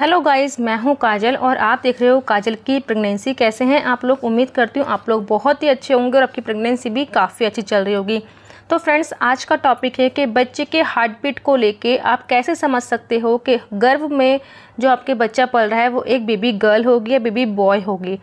hello guys मैं हूं काजल और आप देख रहे हो काजल की प्रेगनेंसी कैसे हैं आप लोग उम्मीद करती हूं आप लोग बहुत ही अच्छे होंगे और आपकी प्रेगनेंसी भी काफ़ी अच्छी चल रही होगी तो फ्रेंड्स आज का टॉपिक है कि बच्चे के हार्ट बीट को लेके आप कैसे समझ सकते हो कि गर्भ में जो आपके बच्चा पल रहा है वो एक बेबी गर्ल होगी या बेबी बॉय होगी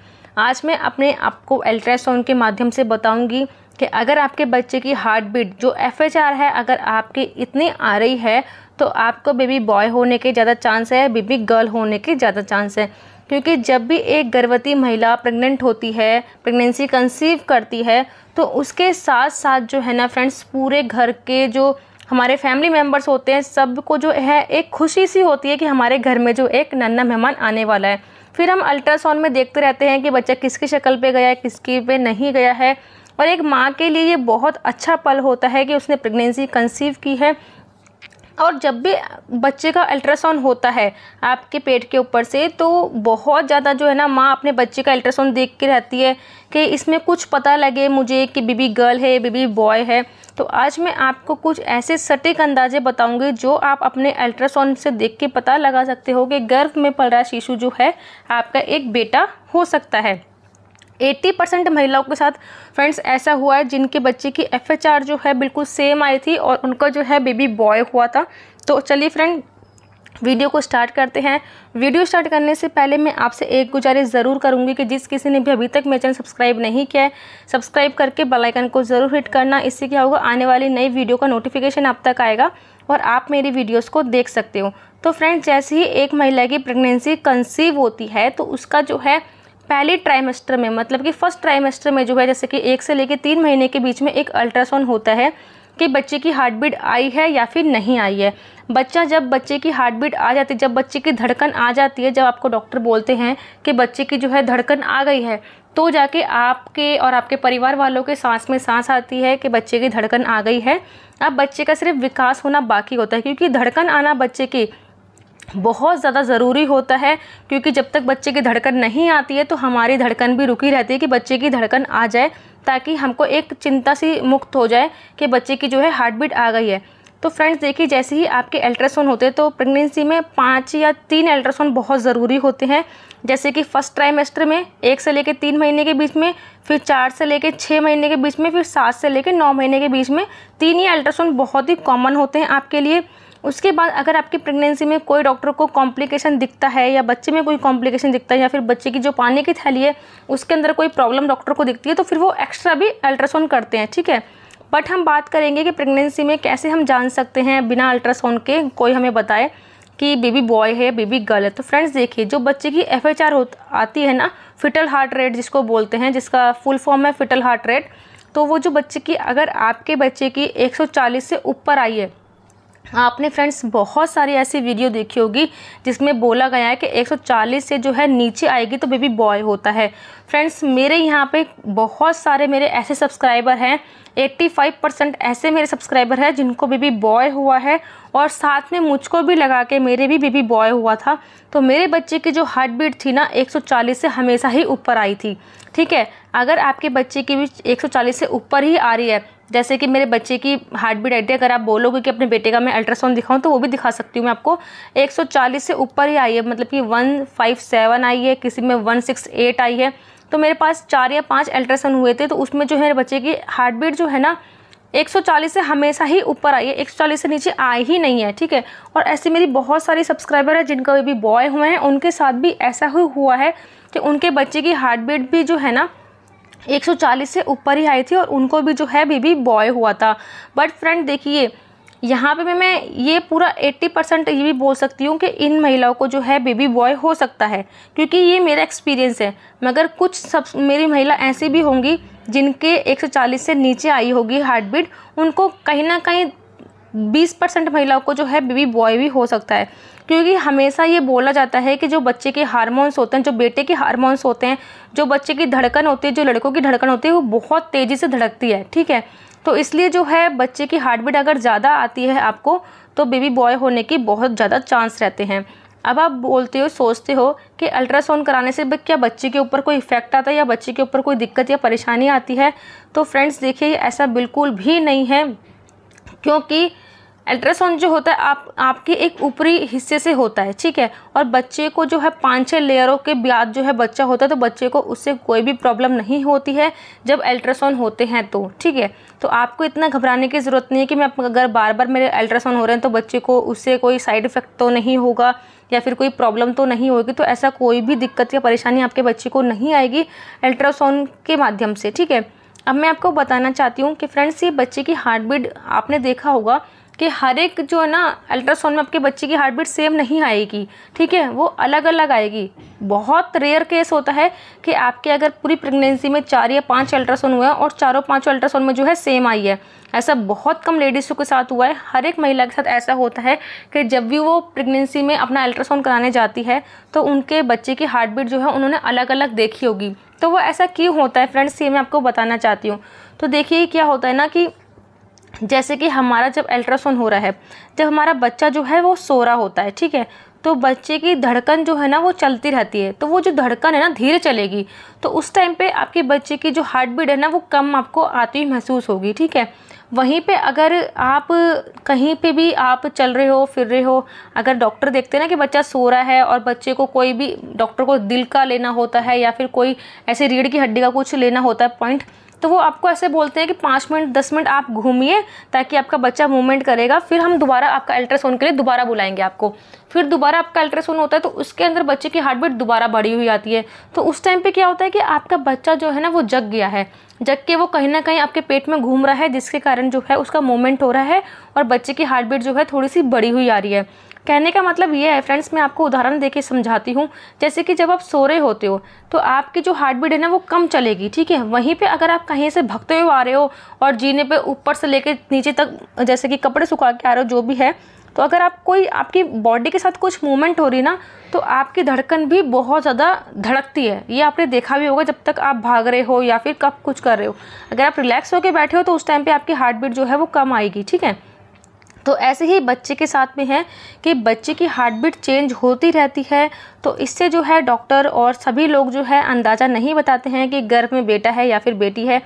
आज मैं अपने आपको अल्ट्रासाउंड के माध्यम से बताऊँगी कि अगर आपके बच्चे की हार्ट बीट जो एफ है अगर आपके इतनी आ रही है तो आपको बेबी बॉय होने के ज़्यादा चांस है बेबी गर्ल होने के ज़्यादा चांस है क्योंकि जब भी एक गर्भवती महिला प्रेग्नेंट होती है प्रेगनेंसी कंसीव करती है तो उसके साथ साथ जो है ना फ्रेंड्स पूरे घर के जो हमारे फैमिली मेम्बर्स होते हैं सबको जो है एक खुशी सी होती है कि हमारे घर में जो एक नन्ना मेहमान आने वाला है फिर हम अल्ट्रासाउंड में देखते रहते हैं कि बच्चा किसकी शक्ल पे गया है किसकी पे नहीं गया है और एक माँ के लिए ये बहुत अच्छा पल होता है कि उसने प्रेगनेंसी कंसीव की है और जब भी बच्चे का अल्ट्रासाउंड होता है आपके पेट के ऊपर से तो बहुत ज़्यादा जो है ना माँ अपने बच्चे का अल्ट्रासाउंड देख के रहती है कि इसमें कुछ पता लगे मुझे कि बीबी गर्ल है बीबी बॉय है तो आज मैं आपको कुछ ऐसे सटीक अंदाजे बताऊंगी जो आप अपने अल्ट्रासाउंड से देख के पता लगा सकते हो कि गर्भ में पल रहा शिशु जो है आपका एक बेटा हो सकता है एट्टी परसेंट महिलाओं के साथ फ्रेंड्स ऐसा हुआ है जिनके बच्चे की एफ जो है बिल्कुल सेम आई थी और उनका जो है बेबी बॉय हुआ था तो चलिए फ्रेंड वीडियो को स्टार्ट करते हैं वीडियो स्टार्ट करने से पहले मैं आपसे एक गुजारिश ज़रूर करूंगी कि जिस किसी ने भी अभी तक मेरे चैनल सब्सक्राइब नहीं किया है सब्सक्राइब करके बेल आइकन को ज़रूर हिट करना इससे क्या होगा आने वाली नई वीडियो का नोटिफिकेशन आप तक आएगा और आप मेरी वीडियोस को देख सकते हो तो फ्रेंड्स जैसे ही एक महिला की प्रेगनेंसी कंसीव होती है तो उसका जो है पहले ट्राइमेस्टर में मतलब कि फ़र्स्ट ट्राइमेस्टर में जो है जैसे कि एक से लेकर तीन महीने के बीच में एक अल्ट्रासाउंड होता है कि बच्चे की हार्ट बीट आई है या फिर नहीं आई है बच्चा जब बच्चे की हार्ट बीट आ जाती है जब बच्चे की धड़कन आ जाती है जब आपको डॉक्टर बोलते हैं कि बच्चे की जो है धड़कन आ गई है तो जाके आपके और आपके परिवार वालों के सांस में सांस आती है कि बच्चे की धड़कन आ गई है अब बच्चे का सिर्फ विकास होना बाकी होता है क्योंकि धड़कन आना बच्चे की बहुत ज़्यादा ज़रूरी होता है क्योंकि जब तक बच्चे की धड़कन नहीं आती है तो हमारी धड़कन भी रुकी रहती है कि बच्चे की धड़कन आ जाए ताकि हमको एक चिंता सी मुक्त हो जाए कि बच्चे की जो है हार्ट बीट आ गई है तो फ्रेंड्स देखिए जैसे ही आपके अल्ट्रासाउंड होते हैं तो प्रेगनेंसी में पाँच या तीन अल्ट्रासाउंड बहुत ज़रूरी होते हैं जैसे कि फर्स्ट ट्राइमेस्टर में एक से लेकर तीन महीने के बीच में फिर चार से लेकर छः महीने के बीच में फिर सात से लेकर नौ महीने के बीच में तीन ही अल्ट्रासाउंड बहुत ही कॉमन होते हैं आपके लिए उसके बाद अगर आपकी प्रेगनेंसी में कोई डॉक्टर को कॉम्प्लिकेशन दिखता है या बच्चे में कोई कॉम्प्लिकेशन दिखता है या फिर बच्चे की जो पानी की थैली है उसके अंदर कोई प्रॉब्लम डॉक्टर को दिखती है तो फिर वो एक्स्ट्रा भी अल्ट्रासाउंड करते हैं ठीक है बट हम बात करेंगे कि प्रेगनेंसी में कैसे हम जान सकते हैं बिना अल्ट्रासाउंड के कोई हमें बताए कि बेबी बॉय है बेबी गर्ल है तो फ्रेंड्स देखिए जो बच्चे की एफ एच आर आती है ना फिटल हार्ट रेट जिसको बोलते हैं जिसका फुल फॉर्म है फिटल हार्ट रेट तो वो जो बच्चे की अगर आपके बच्चे की 140 से ऊपर आई है आपने फ्रेंड्स बहुत सारी ऐसी वीडियो देखी होगी जिसमें बोला गया है कि 140 से जो है नीचे आएगी तो बेबी बॉय होता है फ्रेंड्स मेरे यहाँ पे बहुत सारे मेरे ऐसे सब्सक्राइबर हैं 85 परसेंट ऐसे मेरे सब्सक्राइबर हैं जिनको बेबी बॉय हुआ है और साथ में मुझको भी लगा के मेरे भी बेबी बॉय हुआ था तो मेरे बच्चे की जो हार्ट बीट थी ना 140 से हमेशा ही ऊपर आई थी ठीक है अगर आपके बच्चे की भी 140 से ऊपर ही आ रही है जैसे कि मेरे बच्चे की हार्ट बीट आई अगर आप बोलोगे कि अपने बेटे का मैं अल्ट्रासाउंड दिखाऊँ तो वो भी दिखा सकती हूँ मैं आपको 140 से ऊपर ही आई है मतलब कि 157 आई है किसी में 168 आई है तो मेरे पास चार या पाँच अल्ट्रासाउंड हुए थे तो उसमें जो है बच्चे की हार्ट बीट जो है ना 140 से हमेशा ही ऊपर आई है 140 से नीचे आई ही नहीं है ठीक है और ऐसे मेरी बहुत सारी सब्सक्राइबर है जिनका भी बॉय हुए हैं उनके साथ भी ऐसा ही हुआ है कि उनके बच्चे की हार्ट बीट भी जो है ना 140 से ऊपर ही आई थी और उनको भी जो है बेबी बॉय हुआ था बट फ्रेंड देखिए यहाँ पे भी मैं ये पूरा 80 परसेंट ये भी बोल सकती हूँ कि इन महिलाओं को जो है बेबी बॉय हो सकता है क्योंकि ये मेरा एक्सपीरियंस है मगर कुछ सब मेरी महिला ऐसी भी होंगी जिनके 140 से नीचे आई होगी हार्ट बीट उनको कहीं ना कहीं बीस परसेंट महिलाओं को जो है बेबी बॉय भी हो सकता है क्योंकि हमेशा ये बोला जाता है कि जो बच्चे के हार्मोन्स होते हैं जो बेटे के हार्मोन्स होते हैं जो बच्चे की धड़कन होती है जो लड़कों की धड़कन होती है वो बहुत तेज़ी से धड़कती है ठीक है तो इसलिए जो है बच्चे की हार्ट बीट अगर ज़्यादा आती है आपको तो बेबी बॉय होने की बहुत ज़्यादा चांस रहते हैं अब आप बोलते हो सोचते हो कि अल्ट्रासाउंड कराने से क्या बच्चे के ऊपर कोई इफेक्ट आता है या बच्चे के ऊपर कोई दिक्कत या परेशानी आती है तो फ्रेंड्स देखिए ऐसा बिल्कुल भी नहीं है क्योंकि अल्ट्रासाउंड जो होता है आप आपके एक ऊपरी हिस्से से होता है ठीक है और बच्चे को जो है पाँच छः लेयरों के बाद जो है बच्चा होता है तो बच्चे को उससे कोई भी प्रॉब्लम नहीं होती है जब अल्ट्रासाउंड होते हैं तो ठीक है तो आपको इतना घबराने की ज़रूरत नहीं है कि मैं अगर बार बार मेरे अल्ट्रासाउंड हो रहे हैं तो बच्चे को उससे कोई साइड इफ़ेक्ट तो नहीं होगा या फिर कोई प्रॉब्लम तो नहीं होगी तो ऐसा कोई भी दिक्कत या परेशानी आपके बच्चे को नहीं आएगी अल्ट्रासाउंड के माध्यम से ठीक है अब मैं आपको बताना चाहती हूँ कि फ्रेंड्स ये बच्चे की हार्ट बीट आपने देखा होगा कि हर एक जो है ना अल्ट्रासाउंड में आपके बच्चे की हार्ट बीट सेम नहीं आएगी ठीक है वो अलग अलग आएगी बहुत रेयर केस होता है कि आपके अगर पूरी प्रेगनेंसी में चार या पांच अल्ट्रासाउंड हुए हैं और चारों पांचों अल्ट्रासाउंड में जो है सेम आई है ऐसा बहुत कम लेडीज़ों के साथ हुआ है हर एक महिला के साथ ऐसा होता है कि जब भी वो प्रेगनेंसी में अपना अल्ट्रासाउंड कराने जाती है तो उनके बच्चे की हार्ट बीट जो है उन्होंने अलग अलग देखी होगी तो वो ऐसा क्यों होता है फ्रेंड्स ये मैं आपको बताना चाहती हूँ तो देखिए क्या होता है ना कि जैसे कि हमारा जब अल्ट्रासाउंड हो रहा है जब हमारा बच्चा जो है वो सो रहा होता है ठीक है तो बच्चे की धड़कन जो है ना वो चलती रहती है तो वो जो धड़कन है ना धीरे चलेगी तो उस टाइम पे आपके बच्चे की जो हार्ट बीट है ना वो कम आपको आती हुई महसूस होगी ठीक है वहीं पे अगर आप कहीं पे भी आप चल रहे हो फिर रहे हो अगर डॉक्टर देखते ना कि बच्चा सो रहा है और बच्चे को कोई भी डॉक्टर को दिल का लेना होता है या फिर कोई ऐसे रीढ़ की हड्डी का कुछ लेना होता है पॉइंट तो वो आपको ऐसे बोलते हैं कि पाँच मिनट दस मिनट आप घूमिए ताकि आपका बच्चा मूवमेंट करेगा फिर हम दोबारा आपका अल्ट्रासाउंड के लिए दोबारा बुलाएंगे आपको फिर दोबारा आपका अल्ट्रासाउंड होता है तो उसके अंदर बच्चे की हार्ट बीट दोबारा बढ़ी हुई आती है तो उस टाइम पर क्या होता है कि आपका बच्चा जो है ना वो जग गया है जग के वो कहीं ना कहीं आपके पेट में घूम रहा है जिसके कारण जो है उसका मूवमेंट हो रहा है और बच्चे की हार्ट बीट जो है थोड़ी सी बढ़ी हुई आ रही है कहने का मतलब ये है फ्रेंड्स मैं आपको उदाहरण देके समझाती हूँ जैसे कि जब आप सो रहे होते हो तो आपकी जो हार्ट बीट है ना वो कम चलेगी ठीक है वहीं पर अगर आप कहीं से भगते हुए आ रहे हो और जीने पर ऊपर से लेके नीचे तक जैसे कि कपड़े सुखा के आ रहे हो जो भी है तो अगर आप कोई आपकी बॉडी के साथ कुछ मूवमेंट हो रही ना तो आपकी धड़कन भी बहुत ज़्यादा धड़कती है ये आपने देखा भी होगा जब तक आप भाग रहे हो या फिर कब कुछ कर रहे हो अगर आप रिलैक्स होकर बैठे हो तो उस टाइम पे आपकी हार्ट बीट जो है वो कम आएगी ठीक है तो ऐसे ही बच्चे के साथ में है कि बच्चे की हार्ट बीट चेंज होती रहती है तो इससे जो है डॉक्टर और सभी लोग जो है अंदाज़ा नहीं बताते हैं कि गर्भ में बेटा है या फिर बेटी है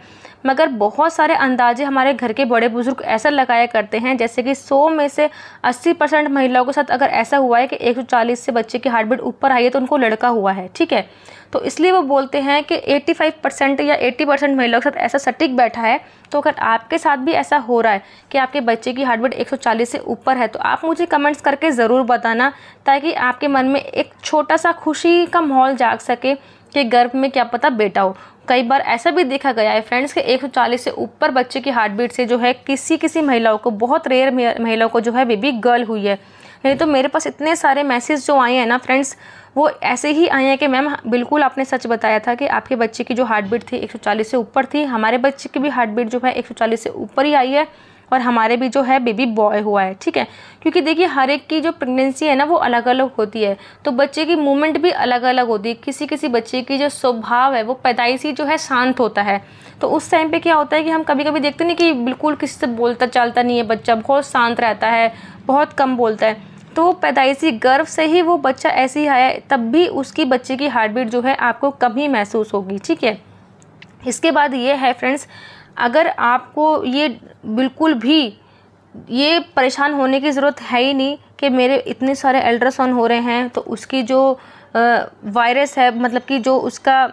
मगर बहुत सारे अंदाजे हमारे घर के बड़े बुजुर्ग ऐसा लगाया करते हैं जैसे कि 100 में से 80 परसेंट महिलाओं के साथ अगर ऐसा हुआ है कि 140 से बच्चे की हार्ट बीट ऊपर आई है तो उनको लड़का हुआ है ठीक है तो इसलिए वो बोलते हैं कि 85 परसेंट या 80 परसेंट महिलाओं के साथ ऐसा सटीक बैठा है तो अगर आपके साथ भी ऐसा हो रहा है कि आपके बच्चे की हार्ट बीट 140 से ऊपर है तो आप मुझे कमेंट्स करके ज़रूर बताना ताकि आपके मन में एक छोटा सा खुशी का माहौल जाग सके कि गर्भ में क्या पता बेटा हो कई बार ऐसा भी देखा गया है फ्रेंड्स के 140 से ऊपर बच्चे की हार्ट बीट से जो है किसी किसी महिलाओं को बहुत रेयर महिलाओं को जो है बेबी गर्ल हुई है नहीं तो मेरे पास इतने सारे मैसेज जो आए हैं ना फ्रेंड्स वो ऐसे ही आए हैं कि मैम बिल्कुल आपने सच बताया था कि आपके बच्चे की जो हार्ट बीट थी 140 से ऊपर थी हमारे बच्चे की भी हार्ट बीट जो है 140 से ऊपर ही आई है और हमारे भी जो है बेबी बॉय हुआ है ठीक है क्योंकि देखिए हर एक की जो प्रेगनेंसी है ना वो अलग अलग होती है तो बच्चे की मूवमेंट भी अलग अलग होती है किसी किसी बच्चे की जो स्वभाव है वो पैदाइशी जो है शांत होता है तो उस टाइम पे क्या होता है कि हम कभी कभी देखते नहीं कि बिल्कुल किसी से बोलता चालता नहीं है बच्चा बहुत शांत रहता है बहुत कम बोलता है तो पैदाइशी गर्व से ही वो बच्चा ऐसी है तब भी उसकी बच्चे की हार्ट बीट जो है आपको कम ही महसूस होगी ठीक है इसके बाद ये है फ्रेंड्स अगर आपको ये बिल्कुल भी ये परेशान होने की ज़रूरत है ही नहीं कि मेरे इतने सारे अल्ट्रासाउंड हो रहे हैं तो उसकी जो वायरस है मतलब कि जो उसका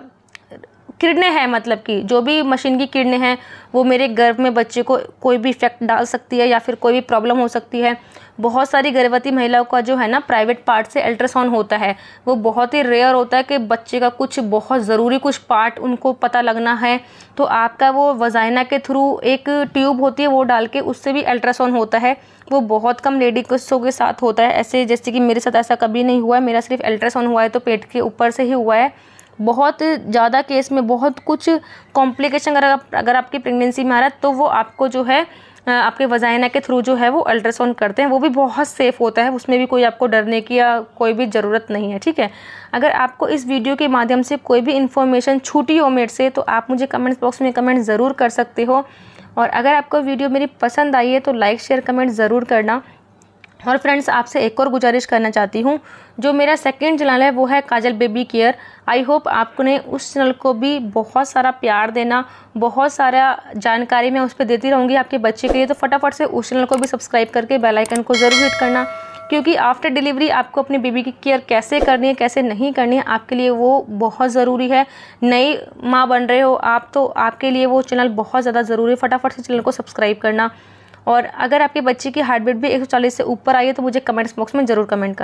किरणें हैं मतलब कि जो भी मशीन की किरणें हैं वो मेरे गर्भ में बच्चे को कोई भी इफ़ेक्ट डाल सकती है या फिर कोई भी प्रॉब्लम हो सकती है बहुत सारी गर्भवती महिलाओं का जो है ना प्राइवेट पार्ट से अल्ट्रासाउंड होता है वो बहुत ही रेयर होता है कि बच्चे का कुछ बहुत ज़रूरी कुछ पार्ट उनको पता लगना है तो आपका वो वजाइना के थ्रू एक ट्यूब होती है वो डाल के उससे भी अल्ट्रासाउंड होता है वो बहुत कम लेडीज़ों के साथ होता है ऐसे जैसे कि मेरे साथ ऐसा कभी नहीं हुआ है मेरा सिर्फ अल्ट्रासाउंड हुआ है तो पेट के ऊपर से ही हुआ है बहुत ज़्यादा केस में बहुत कुछ कॉम्प्लिकेशन अगर अगर आपकी प्रेगनेंसी में आ रहा है तो वो आपको जो है आपके वजाइना के थ्रू जो है वो अल्ट्रासाउंड करते हैं वो भी बहुत सेफ़ होता है उसमें भी कोई आपको डरने की या कोई भी ज़रूरत नहीं है ठीक है अगर आपको इस वीडियो के माध्यम से कोई भी इन्फॉर्मेशन छूटी हो मेरे से तो आप मुझे कमेंट्स बॉक्स में कमेंट ज़रूर कर सकते हो और अगर आपको वीडियो मेरी पसंद आई है तो लाइक शेयर कमेंट ज़रूर करना और फ्रेंड्स आपसे एक और गुजारिश करना चाहती हूँ जो मेरा सेकंड चैनल है वो है Kajal baby care I hope आपने उस चैनल को भी बहुत सारा प्यार देना बहुत सारा जानकारी मैं उस पर देती रहूँगी आपके बच्चे के लिए तो फटाफट से उस चैनल को भी सब्सक्राइब करके बेल आइकन को ज़रूर हिट करना क्योंकि आफ्टर डिलीवरी आपको अपनी बेबी की केयर कैसे करनी है कैसे नहीं करनी है आपके लिए वो बहुत ज़रूरी है नई माँ बन रहे हो आप तो आपके लिए वो चैनल बहुत ज़्यादा ज़रूरी है फटाफट से चैनल को सब्सक्राइब करना और अगर आपके बच्चे की हार्ट बीट भी 140 से ऊपर आई है तो मुझे कमेंट्स बॉक्स में ज़रूर कमेंट करना